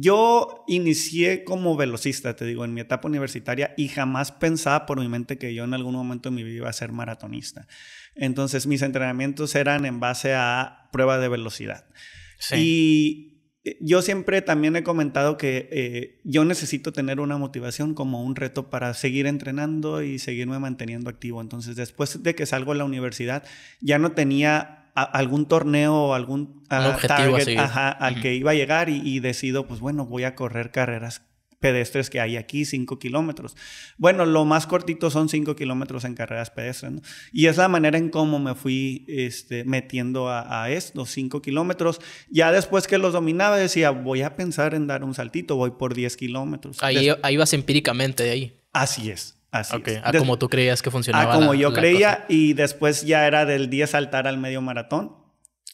yo inicié como velocista, te digo, en mi etapa universitaria y jamás pensaba por mi mente que yo en algún momento de mi vida iba a ser maratonista. Entonces mis entrenamientos eran en base a prueba de velocidad. Y eh, yo siempre también he comentado que eh, yo necesito tener una motivación como un reto para seguir entrenando y seguirme manteniendo activo. Entonces después de que salgo de la universidad ya no tenía algún torneo o algún al que iba a llegar y, decido, pues bueno, voy a correr carreras pedestres que hay aquí, cinco kilómetros. Bueno, lo más cortito son cinco kilómetros en carreras pedestres, Y es la manera en cómo me fui este, metiendo a, estos cinco kilómetros. Ya después que los dominaba decía, voy a pensar en dar un saltito, voy por 10 kilómetros. Ahí, ahí vas empíricamente de ahí. Así es. Así A ah, como tú creías que funcionaba. A ah, como yo creía y después ya era del día saltar al medio maratón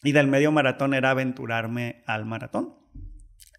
y del medio maratón era aventurarme al maratón.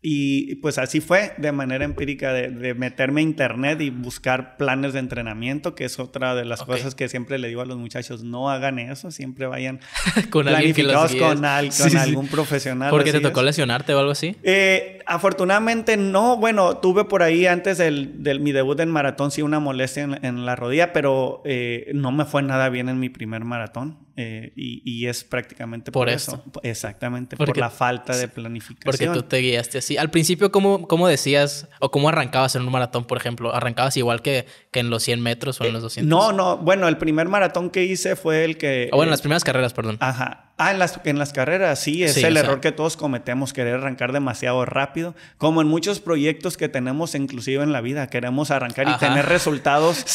Y pues así fue de manera empírica de, meterme a internet y buscar planes de entrenamiento, que es otra de las cosas que siempre le digo a los muchachos, no hagan eso, siempre vayan con planificados con, algún profesional. profesional. ¿Porque te tocó lesionarte o algo así? Eh, afortunadamente no, bueno, tuve por ahí antes del, mi debut en maratón, sí, una molestia en, la rodilla, pero eh, no me fue nada bien en mi primer maratón. Eh, y, es prácticamente por, eso. Exactamente, por la falta de planificación. Porque tú te guiaste así. Al principio, ¿cómo, cómo decías o cómo arrancabas en un maratón, por ejemplo? ¿Arrancabas igual que, que en los 100 metros o en eh, los 200? No, no. Bueno, el primer maratón que hice fue el que... O bueno, las primeras carreras, perdón. Ajá. Ah, en las, en las carreras, sí, es el error que todos cometemos, querer arrancar demasiado rápido, como en muchos proyectos que tenemos inclusive en la vida, queremos arrancar y tener resultados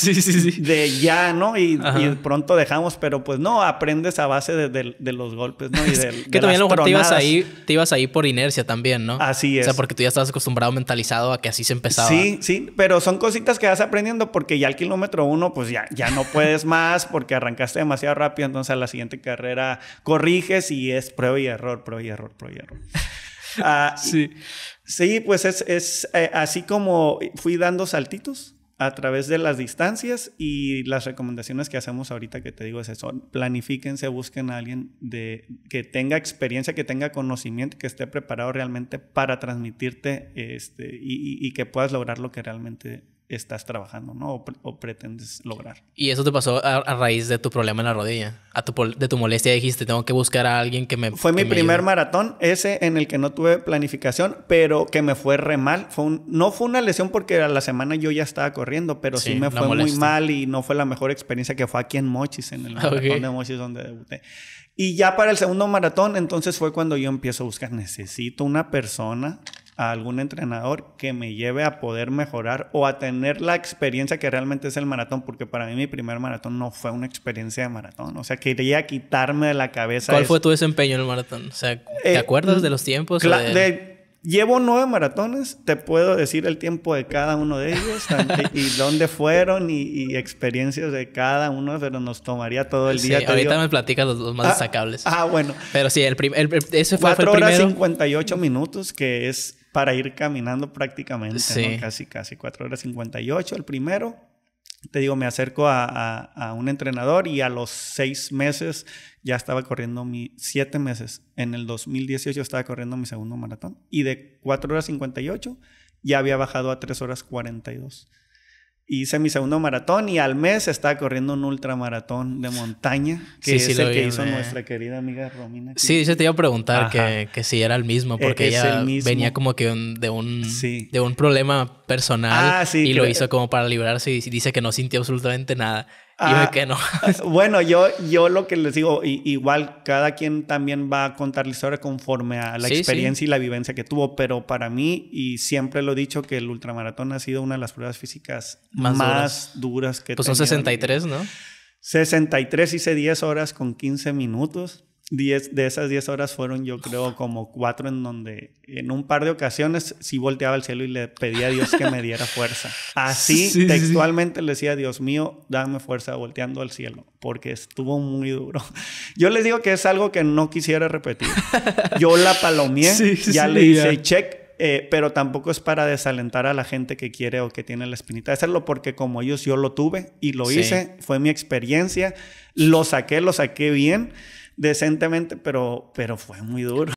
de ya, ¿no? Y, pronto dejamos, pero pues no, aprendes a base de, los golpes, ¿no? Y de, que también lo te ibas, ahí, te ibas ahí por inercia también, ¿no? Así es. O sea, porque tú ya estabas acostumbrado, mentalizado a que así se empezaba. Sí, sí, pero son cositas que vas aprendiendo porque ya al kilómetro uno, pues ya, ya no puedes más porque arrancaste demasiado rápido, entonces a la siguiente carrera corrí corriges y es prueba y error, prueba y error, prueba y error. Ah, sí. sí, pues es, eh, así como fui dando saltitos a través de las distancias y las recomendaciones que hacemos ahorita que te digo es eso, planifíquense, busquen a alguien de, que tenga experiencia, que tenga conocimiento, que esté preparado realmente para transmitirte este, y, y que puedas lograr lo que realmente estás trabajando, ¿no? O, pretendes lograr. Y eso te pasó a, raíz de tu problema en la rodilla, a tu de tu molestia dijiste, tengo que buscar a alguien que me... Fue mi primer maratón, ese en el que no tuve planificación, pero que me fue re mal. Fue un, no fue una lesión porque a la semana yo ya estaba corriendo, pero sí, me fue muy mal y no fue la mejor experiencia que fue aquí en Mochis, en el maratón de Mochis donde debuté. Y ya para el segundo maratón, entonces fue cuando yo empiezo a buscar, necesito una persona a algún entrenador que me lleve a poder mejorar o a tener la experiencia que realmente es el maratón, porque para mí mi primer maratón no fue una experiencia de maratón, o sea, quería quitarme de la cabeza. ¿Cuál fue tu desempeño en el maratón? O sea, ¿te eh, acuerdas mm, de los tiempos? llevo nueve maratones, te puedo decir el tiempo de cada uno de ellos y, dónde fueron y, experiencias de cada uno, pero nos tomaría todo el sí, día. ahorita me platicas los, más ah, destacables. Ah, bueno. Pero sí, el, el, ese fue, 4 el horas 58 minutos, que es para ir caminando prácticamente, casi, casi 4 horas 58 el primero. Te digo, me acerco a, un entrenador y a los 6 meses ya estaba corriendo mi, 7 meses, en el 2018 estaba corriendo mi segundo maratón y de 4 horas 58 ya había bajado a 3 horas 42 hice mi segundo maratón y al mes estaba corriendo un ultramaratón de montaña, que es el que hizo nuestra querida amiga Romina. Sí, yo te iba a preguntar que, que, si era el mismo, e, porque ella venía como que de, un, de un problema personal ah, y lo hizo como para librarse y dice que no sintió absolutamente nada. Ah, no. Eh, bueno, yo, yo lo que les digo, igual cada quien también va a contar la historia conforme a la experiencia y la vivencia que tuvo, pero para mí, y siempre lo he dicho, que el ultramaratón ha sido una de las pruebas físicas más, duras. que. que Pues son 63, ¿no? 63 hice 10 horas con 15 minutos de esas 10 horas fueron yo creo como cuatro en donde en un par de ocasiones sí volteaba al cielo y le pedía a Dios que me diera fuerza. Así textualmente le decía, Dios mío, dame fuerza volteando al cielo, porque estuvo muy duro. Yo les digo que es algo que no quisiera repetir. Yo la palomié, ya le hice check, eh, pero tampoco es para desalentar a la gente que quiere o que tiene la espinita de hacerlo, porque como ellos yo lo tuve y lo hice, fue mi experiencia, lo saqué, lo saqué bien decentemente, pero, pero fue muy duro.